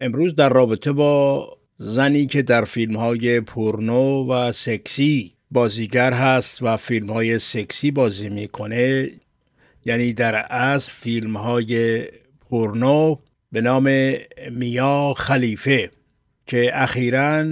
امروز در رابطه با زنی که در فیلم های پورنو و سکسی بازیگر هست و فیلم های سکسی بازی میکنه یعنی در از فیلم های پورنو به نام میا خلیفه که اخیرا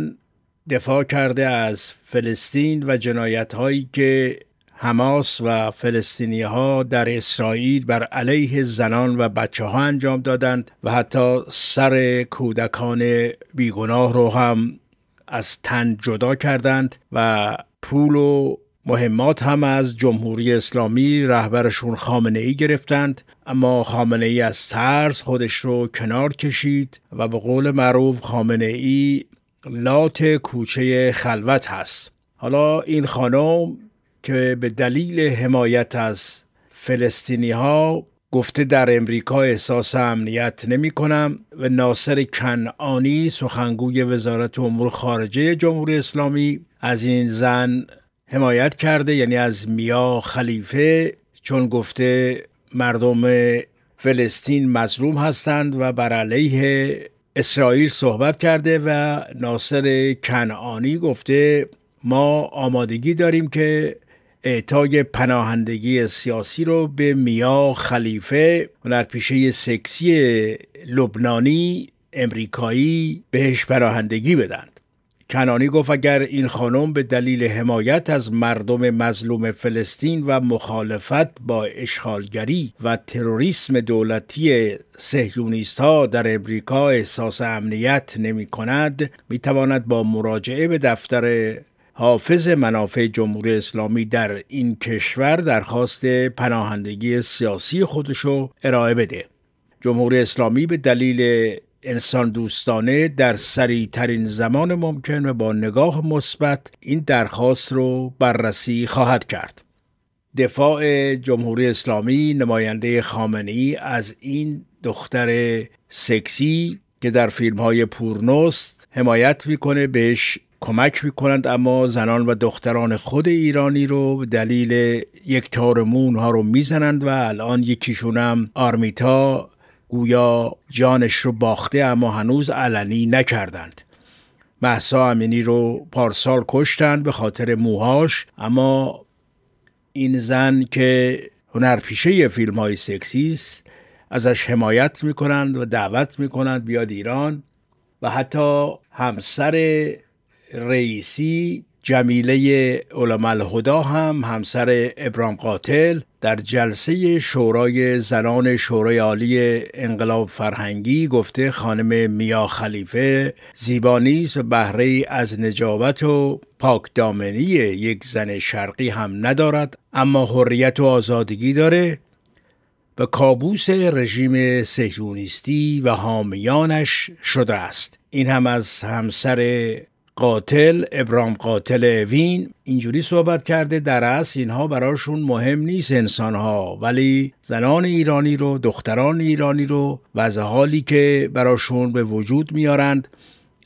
دفاع کرده از فلسطین و جنایت هایی که حماس و فلسطینی ها در اسرائیل بر علیه زنان و بچه ها انجام دادند و حتی سر کودکان بیگناه رو هم از تن جدا کردند و پول و مهمات هم از جمهوری اسلامی رهبرشون خامنه ای گرفتند اما خامنه ای از ترس خودش رو کنار کشید و به قول معروف خامنه ای لات کوچه خلوت هست حالا این خانم که به دلیل حمایت از فلسطینی ها گفته در امریکا احساس امنیت نمی کنم و ناصر کنعانی سخنگوی وزارت امور خارجه جمهوری اسلامی از این زن حمایت کرده یعنی از میا خلیفه چون گفته مردم فلسطین مظلوم هستند و بر علیه اسرائیل صحبت کرده و ناصر کنعانی گفته ما آمادگی داریم که اعطای پناهندگی سیاسی رو به میا خلیفه هنرپیشه سکسی لبنانی امریکایی بهش پناهندگی بدند. کنانی گفت اگر این خانم به دلیل حمایت از مردم مظلوم فلسطین و مخالفت با اشغالگری و تروریسم دولتی سهیونیست ها در امریکا احساس امنیت نمی کند می تواند با مراجعه به دفتر حافظ منافع جمهوری اسلامی در این کشور درخواست پناهندگی سیاسی خودشو ارائه بده جمهوری اسلامی به دلیل انسان دوستانه در سریع ترین زمان ممکن و با نگاه مثبت این درخواست رو بررسی خواهد کرد. دفاع جمهوری اسلامی نماینده خامنی از این دختر سکسی که در فیلم های پورنوست حمایت میکنه بهش کمک کنند اما زنان و دختران خود ایرانی رو به دلیل یک تارمون ها رو میزنند و الان یکیشون آرمیتا گویا جانش رو باخته اما هنوز علنی نکردند محسا امینی رو پارسال کشتند به خاطر موهاش اما این زن که هنرپیشه فیلم های سکسی است ازش حمایت میکنند و دعوت میکنند بیاد ایران و حتی همسر رئیسی جمیله علماء الهدا هم همسر ابرام قاتل در جلسه شورای زنان شورای عالی انقلاب فرهنگی گفته خانم میا خلیفه زیبانیز و بهره از نجابت و پاکدامنی یک زن شرقی هم ندارد اما حریت و آزادگی داره و کابوس رژیم سهیونیستی و حامیانش شده است این هم از همسر قاتل ابرام قاتل اوین اینجوری صحبت کرده در اصل اینها براشون مهم نیست انسانها ولی زنان ایرانی رو دختران ایرانی رو از حالی که براشون به وجود میارند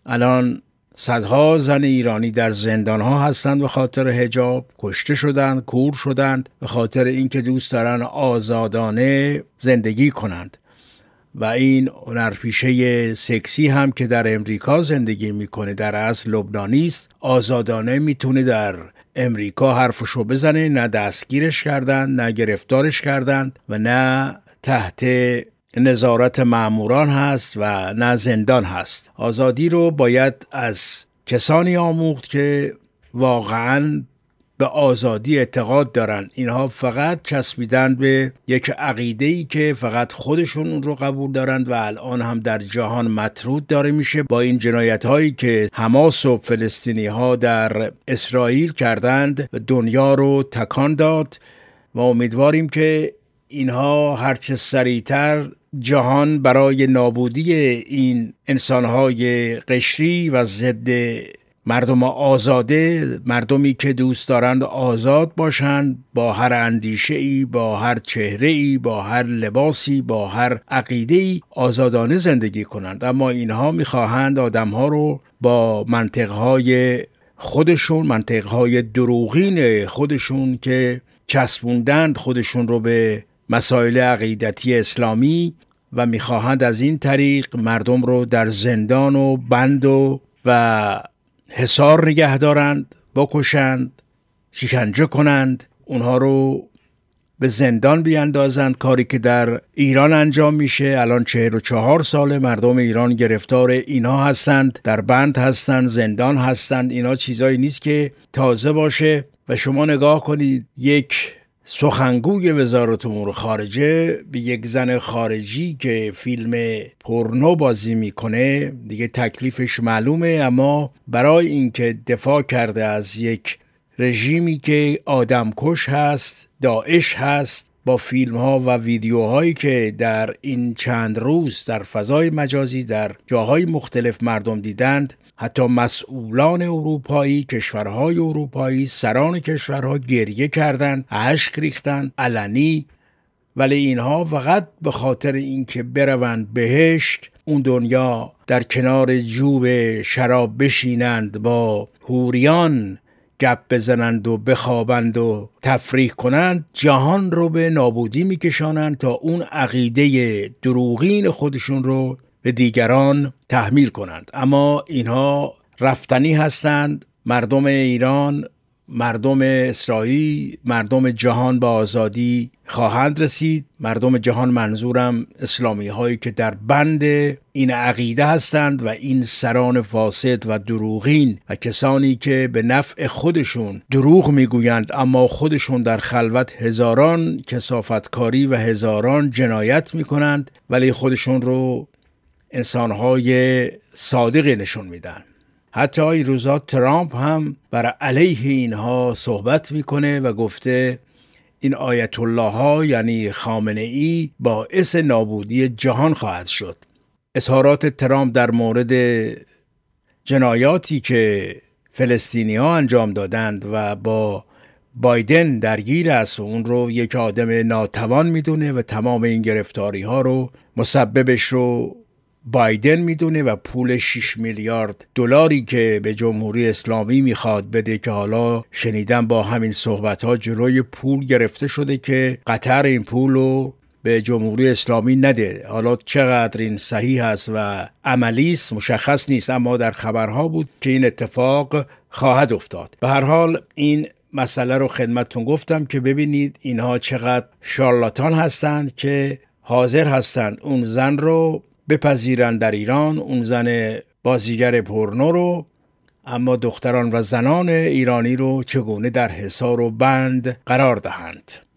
الان صدها زن ایرانی در زندان ها هستند به خاطر هجاب کشته شدند کور شدند به خاطر اینکه دوست دارند آزادانه زندگی کنند و این هنرپیشه سکسی هم که در امریکا زندگی میکنه در اصل لبنانی است آزادانه میتونه در امریکا حرفشو بزنه نه دستگیرش کردند نه گرفتارش کردند و نه تحت نظارت معموران هست و نه زندان هست آزادی رو باید از کسانی آموخت که واقعا به آزادی اعتقاد دارن اینها فقط چسبیدن به یک عقیده ای که فقط خودشون اون رو قبول دارند و الان هم در جهان مطرود داره میشه با این جنایت هایی که حماس و فلسطینی ها در اسرائیل کردند دنیا رو تکان داد و امیدواریم که اینها هرچه سریعتر جهان برای نابودی این انسانهای قشری و ضد مردم آزاده مردمی که دوست دارند آزاد باشند با هر اندیشه ای با هر چهره ای با هر لباسی با هر عقیده ای آزادانه زندگی کنند اما اینها میخواهند آدمها رو با منطقهای خودشون منطقهای دروغین خودشون که چسبوندند خودشون رو به مسائل عقیدتی اسلامی و میخواهند از این طریق مردم رو در زندان و بند و و حسار نگه دارند بکشند شکنجه کنند اونها رو به زندان بیاندازند کاری که در ایران انجام میشه الان چهر و چهار ساله مردم ایران گرفتار اینا هستند در بند هستند زندان هستند اینا چیزایی نیست که تازه باشه و شما نگاه کنید یک سخنگوی وزارت امور خارجه به یک زن خارجی که فیلم پرنو بازی میکنه دیگه تکلیفش معلومه اما برای اینکه دفاع کرده از یک رژیمی که آدمکش هست داعش هست با فیلم ها و ویدیوهایی که در این چند روز در فضای مجازی در جاهای مختلف مردم دیدند حتی مسئولان اروپایی کشورهای اروپایی سران کشورها گریه کردند اشک ریختند علنی ولی اینها فقط به خاطر اینکه بروند بهشت اون دنیا در کنار جوب شراب بشینند با هوریان گپ بزنند و بخوابند و تفریح کنند جهان رو به نابودی میکشانند تا اون عقیده دروغین خودشون رو به دیگران تحمیل کنند اما اینها رفتنی هستند مردم ایران مردم اسرائیل مردم جهان به آزادی خواهند رسید مردم جهان منظورم اسلامی هایی که در بند این عقیده هستند و این سران فاسد و دروغین و کسانی که به نفع خودشون دروغ میگویند اما خودشون در خلوت هزاران کسافتکاری و هزاران جنایت میکنند ولی خودشون رو انسانهای صادقی نشون میدن حتی این روزا ترامپ هم بر علیه اینها صحبت میکنه و گفته این آیت الله ها یعنی خامنه ای باعث نابودی جهان خواهد شد اظهارات ترامپ در مورد جنایاتی که فلسطینی ها انجام دادند و با بایدن درگیر است و اون رو یک آدم ناتوان میدونه و تمام این گرفتاری ها رو مسببش رو بایدن میدونه و پول 6 میلیارد دلاری که به جمهوری اسلامی میخواد بده که حالا شنیدن با همین صحبت ها جلوی پول گرفته شده که قطر این پول رو به جمهوری اسلامی نده حالا چقدر این صحیح است و عملی است مشخص نیست اما در خبرها بود که این اتفاق خواهد افتاد به هر حال این مسئله رو خدمتتون گفتم که ببینید اینها چقدر شارلاتان هستند که حاضر هستند اون زن رو بپذیرن در ایران اون زن بازیگر پورنو رو اما دختران و زنان ایرانی رو چگونه در حصار و بند قرار دهند